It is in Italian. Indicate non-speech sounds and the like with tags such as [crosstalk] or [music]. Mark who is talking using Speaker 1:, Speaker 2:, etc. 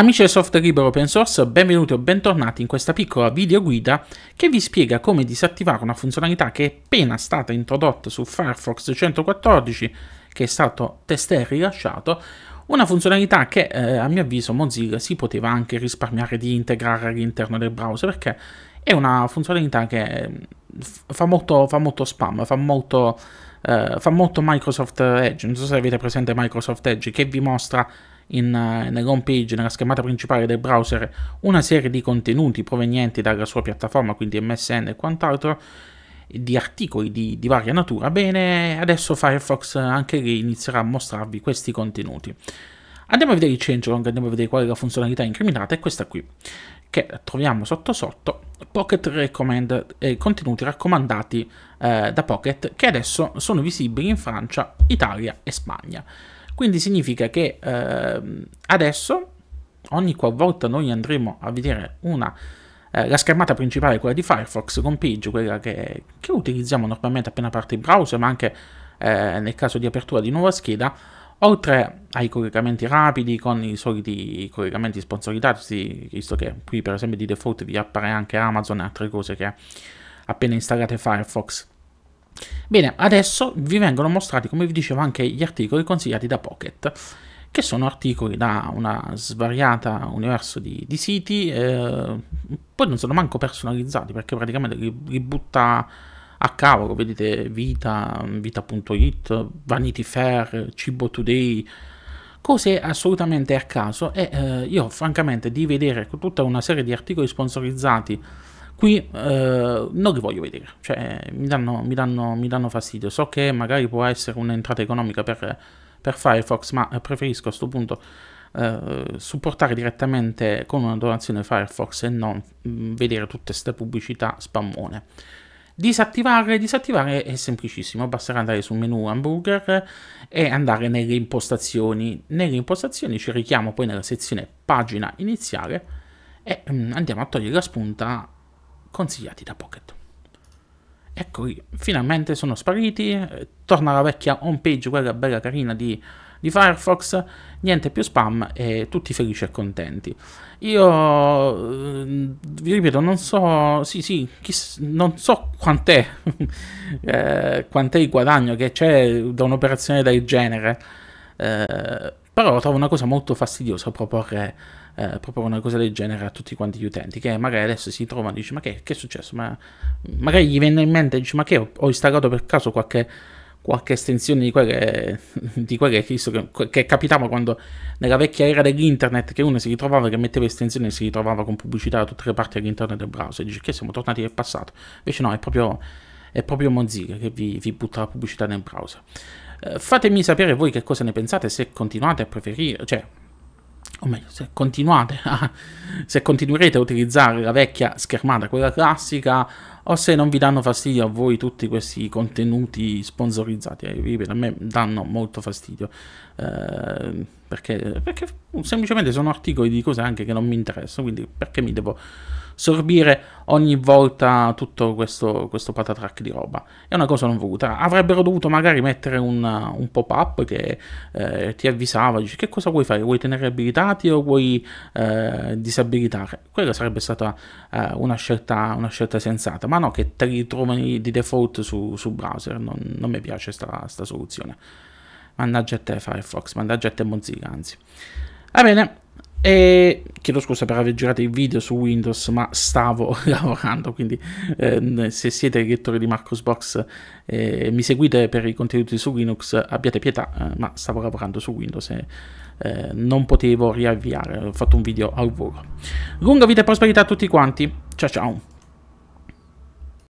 Speaker 1: Amici del software libero open source, benvenuti o bentornati in questa piccola videoguida che vi spiega come disattivare una funzionalità che è appena stata introdotta su Firefox 114 che è stato testè rilasciato, una funzionalità che eh, a mio avviso Mozilla si poteva anche risparmiare di integrare all'interno del browser perché è una funzionalità che mm, fa molto, fa molto spam, fa molto... Uh, fa molto Microsoft Edge, non so se avete presente Microsoft Edge, che vi mostra in, eh, nella home page, nella schermata principale del browser, una serie di contenuti provenienti dalla sua piattaforma, quindi MSN e quant'altro, di articoli di, di, varia natura, bene, adesso Firefox anche lì inizierà a mostrarvi questi contenuti. Andiamo a vedere il changelog, andiamo a vedere qual è la funzionalità incriminata, è questa qui, che troviamo sotto sotto Pocket Recommend e contenuti raccomandati eh, da Pocket che adesso sono visibili in Francia, Italia e Spagna. Quindi significa che eh, adesso ogni qualvolta noi andremo a vedere una, eh, la schermata principale, quella di Firefox, con page, quella che, che utilizziamo normalmente appena parte il browser, ma anche eh, nel caso di apertura di nuova scheda, Oltre ai collegamenti rapidi con i soliti collegamenti sponsorizzati, visto che qui per esempio di default vi appare anche Amazon e altre cose che appena installate Firefox. Bene, adesso vi vengono mostrati, come vi dicevo, anche gli articoli consigliati da Pocket, che sono articoli da una svariata universo di, di siti, eh, poi non sono manco personalizzati perché praticamente li, li butta a cavolo, vedete Vita, Vita.it, Vanity Fair, Cibo Today, cose assolutamente a caso e eh, io francamente di vedere tutta una serie di articoli sponsorizzati qui eh, non li voglio vedere, cioè mi danno, mi, danno, mi danno, fastidio, so che magari può essere un'entrata economica per, per Firefox ma preferisco a questo punto Uh, supportare direttamente con una donazione Firefox e non mm, vedere tutte queste pubblicità spammone. Disattivare, disattivare è semplicissimo, basterà andare sul menu hamburger e andare nelle impostazioni. Nelle impostazioni ci richiamo poi nella sezione pagina iniziale e mm, andiamo a togliere la spunta consigliati da Pocket. Eccoli, finalmente sono spariti, torna la vecchia home page, quella bella carina di di Firefox, niente più spam e tutti felici e contenti. Io eh, vi ripeto, non so, sì, sì, non so quant'è, [laughs] eh, quant'è il guadagno che c'è da un'operazione del genere, eh, però trovo una cosa molto fastidiosa proporre, eh, proporre, una cosa del genere a tutti quanti gli utenti, che magari adesso si trovano e dice ma che, che è successo? Ma, magari gli viene in mente e dice ma che ho, ho installato per caso qualche qualche estensione di quelle, di quelle che, che, capitava quando nella vecchia era dell'internet che uno si ritrovava che metteva estensioni e si ritrovava con pubblicità da tutte le parti all'interno del browser dice che siamo tornati nel passato invece no è proprio, è proprio Mozilla che vi, vi, butta la pubblicità nel browser eh, fatemi sapere voi che cosa ne pensate se continuate a preferire cioè o meglio, se continuate a, se continuerete a utilizzare la vecchia schermata, quella classica, o se non vi danno fastidio a voi tutti questi contenuti sponsorizzati. Eh, a me danno molto fastidio eh, perché, perché, semplicemente sono articoli di cose anche che non mi interessano, quindi perché mi devo sorbire ogni volta tutto questo, questo patatrack di roba? È una cosa non voluta. Avrebbero dovuto magari mettere un, un pop-up che eh, ti avvisava, dice che cosa vuoi fare? Vuoi tenere abilitati o vuoi eh, disabilitare? Quella sarebbe stata eh, una scelta, una scelta sensata ma no che te li trovano di default su, su browser, non, non, mi piace sta, soluzione. Mannaggia a te Firefox, mannaggia a te Mozilla anzi. Va bene, e chiedo scusa per aver girato il video su Windows, ma stavo [laughs] lavorando, quindi eh, se siete lettori di Marcosbox e eh, mi seguite per i contenuti su Linux, abbiate pietà, eh, ma stavo lavorando su Windows e eh, non potevo riavviare, ho fatto un video al volo. Lunga vita e prosperità a tutti quanti, ciao ciao!